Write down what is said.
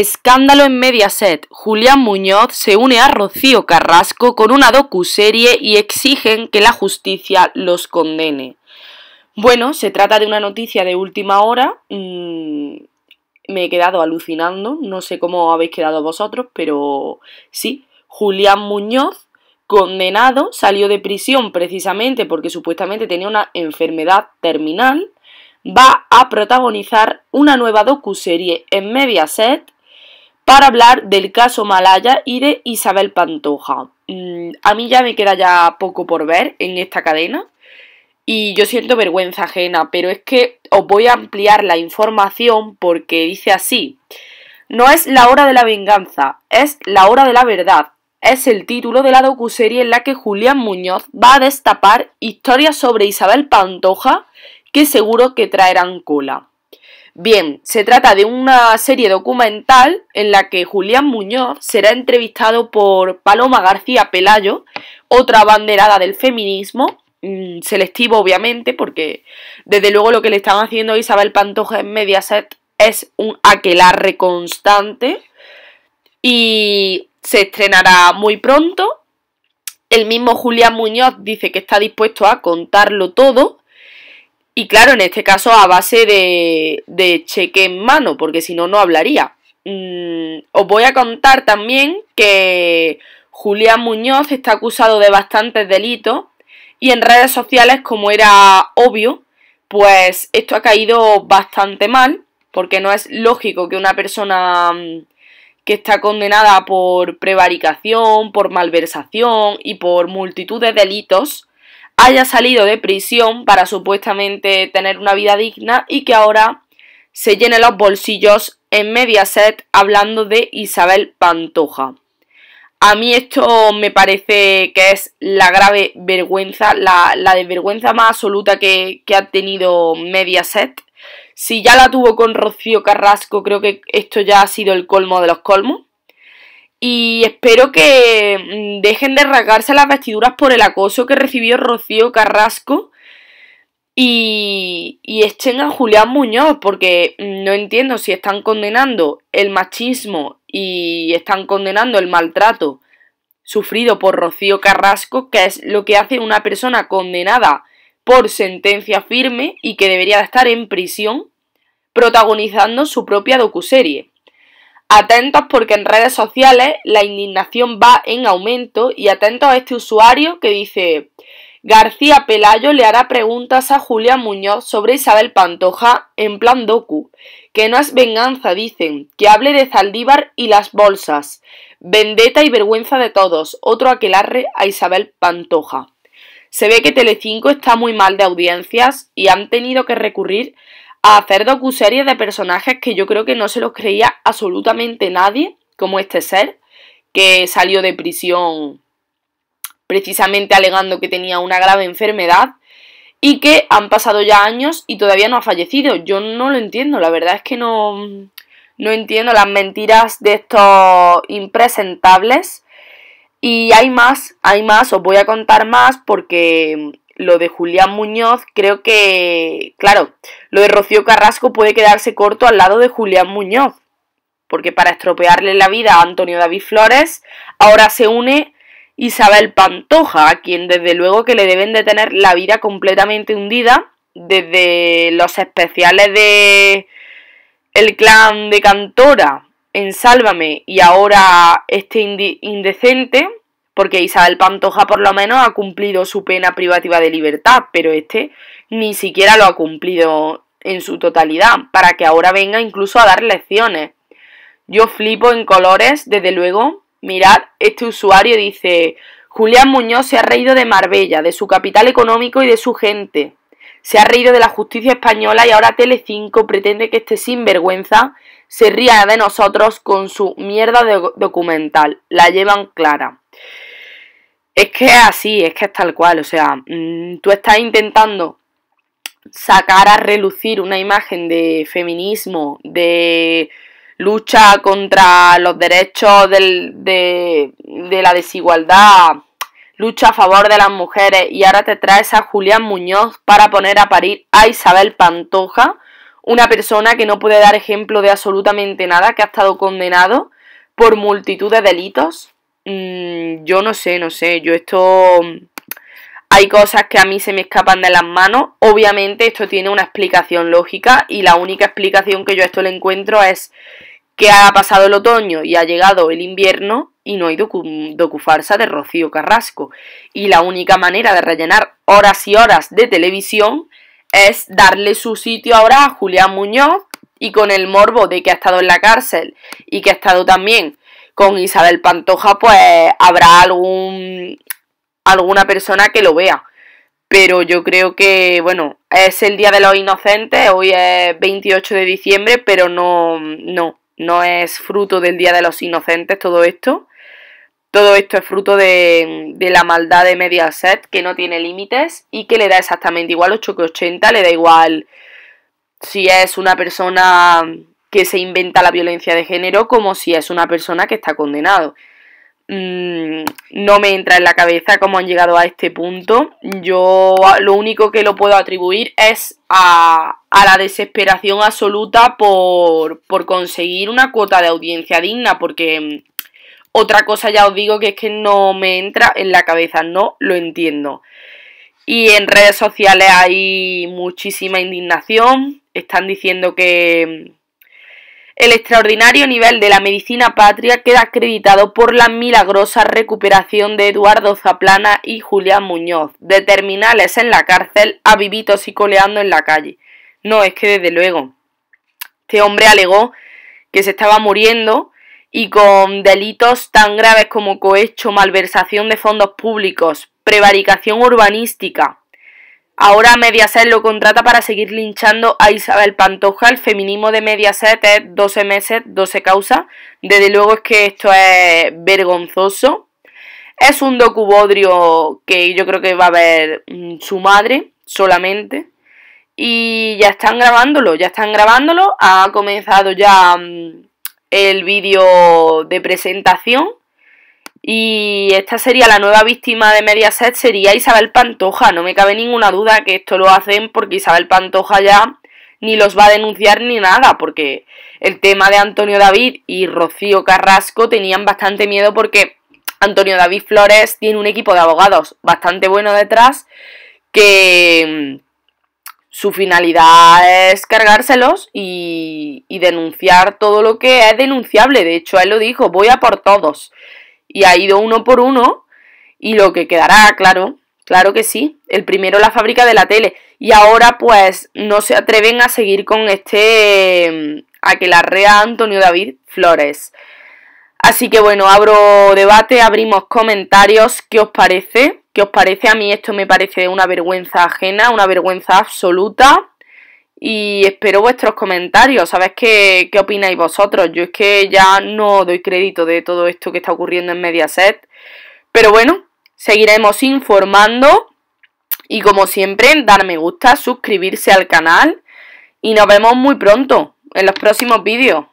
Escándalo en Mediaset. Julián Muñoz se une a Rocío Carrasco con una docuserie y exigen que la justicia los condene. Bueno, se trata de una noticia de última hora. Mm, me he quedado alucinando. No sé cómo habéis quedado vosotros, pero sí. Julián Muñoz, condenado, salió de prisión precisamente porque supuestamente tenía una enfermedad terminal. Va a protagonizar una nueva docuserie en Mediaset para hablar del caso Malaya y de Isabel Pantoja. Mm, a mí ya me queda ya poco por ver en esta cadena y yo siento vergüenza ajena, pero es que os voy a ampliar la información porque dice así. No es la hora de la venganza, es la hora de la verdad. Es el título de la docuserie en la que Julián Muñoz va a destapar historias sobre Isabel Pantoja que seguro que traerán cola. Bien, se trata de una serie documental en la que Julián Muñoz será entrevistado por Paloma García Pelayo, otra banderada del feminismo, mm, selectivo obviamente, porque desde luego lo que le están haciendo a Isabel Pantoja en Mediaset es un aquelarre constante y se estrenará muy pronto. El mismo Julián Muñoz dice que está dispuesto a contarlo todo y claro, en este caso a base de, cheque en mano, porque si no, no hablaría. Mm, os voy a contar también que Julián Muñoz está acusado de bastantes delitos y en redes sociales, como era obvio, pues esto ha caído bastante mal, porque no es lógico que una persona mm, que está condenada por prevaricación, por malversación y por multitud de delitos, haya salido de prisión para supuestamente tener una vida digna y que ahora se llene los bolsillos en Mediaset hablando de Isabel Pantoja. A mí esto me parece que es la grave vergüenza, la, desvergüenza más absoluta que, que, ha tenido Mediaset. Si ya la tuvo con Rocío Carrasco, creo que esto ya ha sido el colmo de los colmos y espero que mm, dejen de rasgarse las vestiduras por el acoso que recibió Rocío Carrasco y, y echen a Julián Muñoz, porque mm, no entiendo si están condenando el machismo y están condenando el maltrato sufrido por Rocío Carrasco, que es lo que hace una persona condenada por sentencia firme y que debería de estar en prisión protagonizando su propia docuserie. Atentos porque en redes sociales la indignación va en aumento y atentos a este usuario que dice García Pelayo le hará preguntas a Julia Muñoz sobre Isabel Pantoja en plan docu. Que no es venganza, dicen, que hable de Zaldívar y las bolsas. Vendeta y vergüenza de todos, otro aquelarre a Isabel Pantoja. Se ve que Telecinco está muy mal de audiencias y han tenido que recurrir a hacer docuseries de personajes que yo creo que no se los creía absolutamente nadie, como este ser, que salió de prisión precisamente alegando que tenía una grave enfermedad y que han pasado ya años y todavía no ha fallecido. Yo no lo entiendo, la verdad es que no, no entiendo las mentiras de estos impresentables. Y hay más, hay más, os voy a contar más porque lo de Julián Muñoz, creo que, claro, lo de Rocío Carrasco puede quedarse corto al lado de Julián Muñoz, porque para estropearle la vida a Antonio David Flores, ahora se une Isabel Pantoja, a quien desde luego que le deben de tener la vida completamente hundida desde los especiales de El Clan de Cantora en Sálvame y ahora este indecente porque Isabel Pantoja por lo menos ha cumplido su pena privativa de libertad, pero este ni siquiera lo ha cumplido en su totalidad, para que ahora venga incluso a dar lecciones. Yo flipo en colores, desde luego. Mirad, este usuario dice, Julián Muñoz se ha reído de Marbella, de su capital económico y de su gente. Se ha reído de la justicia española y ahora Telecinco pretende que este sinvergüenza se ría de nosotros con su mierda documental. La llevan clara. Es que es así, es que es tal cual, o sea, mm, tú estás intentando sacar a relucir una imagen de feminismo, de lucha contra los derechos de, de, la desigualdad, lucha a favor de las mujeres y ahora te traes a Julián Muñoz para poner a parir a Isabel Pantoja, una persona que no puede dar ejemplo de absolutamente nada, que ha estado condenado por multitud de delitos Mm, yo no sé, no sé, yo esto... Mm, hay cosas que a mí se me escapan de las manos. Obviamente esto tiene una explicación lógica y la única explicación que yo a esto le encuentro es que ha pasado el otoño y ha llegado el invierno y no hay docufarsa de Rocío Carrasco. Y la única manera de rellenar horas y horas de televisión es darle su sitio ahora a Julián Muñoz y con el morbo de que ha estado en la cárcel y que ha estado también con Isabel Pantoja, pues habrá algún alguna persona que lo vea. Pero yo creo que, bueno, es el Día de los Inocentes, hoy es 28 de diciembre, pero no, no, no es fruto del Día de los Inocentes todo esto. Todo esto es fruto de, de la maldad de Mediaset, que no tiene límites y que le da exactamente igual 8 que 80, le da igual si es una persona que se inventa la violencia de género como si es una persona que está condenado. Mm, no me entra en la cabeza cómo han llegado a este punto. Yo lo único que lo puedo atribuir es a, la desesperación absoluta por, por conseguir una cuota de audiencia digna, porque mm, otra cosa ya os digo que es que no me entra en la cabeza, no lo entiendo. Y en redes sociales hay muchísima indignación, están diciendo que, mm, el extraordinario nivel de la medicina patria queda acreditado por la milagrosa recuperación de Eduardo Zaplana y Julián Muñoz, de terminales en la cárcel a vivitos y coleando en la calle. No, es que desde luego. Este hombre alegó que se estaba muriendo y con delitos tan graves como cohecho, malversación de fondos públicos, prevaricación urbanística, Ahora Mediaset lo contrata para seguir linchando a Isabel Pantoja. El feminismo de Mediaset es 12 meses, 12 causas. Desde luego es que esto es vergonzoso. Es un docubodrio que yo creo que va a ver mm, su madre solamente. Y ya están grabándolo, ya están grabándolo. Ha comenzado ya mm, el vídeo de presentación. Y esta sería la nueva víctima de Mediaset, sería Isabel Pantoja. No me cabe ninguna duda que esto lo hacen porque Isabel Pantoja ya ni los va a denunciar ni nada, porque el tema de Antonio David y Rocío Carrasco tenían bastante miedo porque Antonio David Flores tiene un equipo de abogados bastante bueno detrás que mm, su finalidad es cargárselos y, y denunciar todo lo que es denunciable. De hecho, él lo dijo, voy a por todos y ha ido uno por uno y lo que quedará, claro, claro que sí. El primero la fábrica de la tele y ahora pues no se atreven a seguir con este mm, a que la rea Antonio David Flores. Así que bueno, abro debate, abrimos comentarios, ¿qué os parece? ¿Qué os parece? A mí esto me parece una vergüenza ajena, una vergüenza absoluta y espero vuestros comentarios, ¿sabéis qué, opináis vosotros? Yo es que ya no doy crédito de todo esto que está ocurriendo en Mediaset, pero bueno, seguiremos informando y como siempre, dar me gusta, suscribirse al canal y nos vemos muy pronto en los próximos vídeos.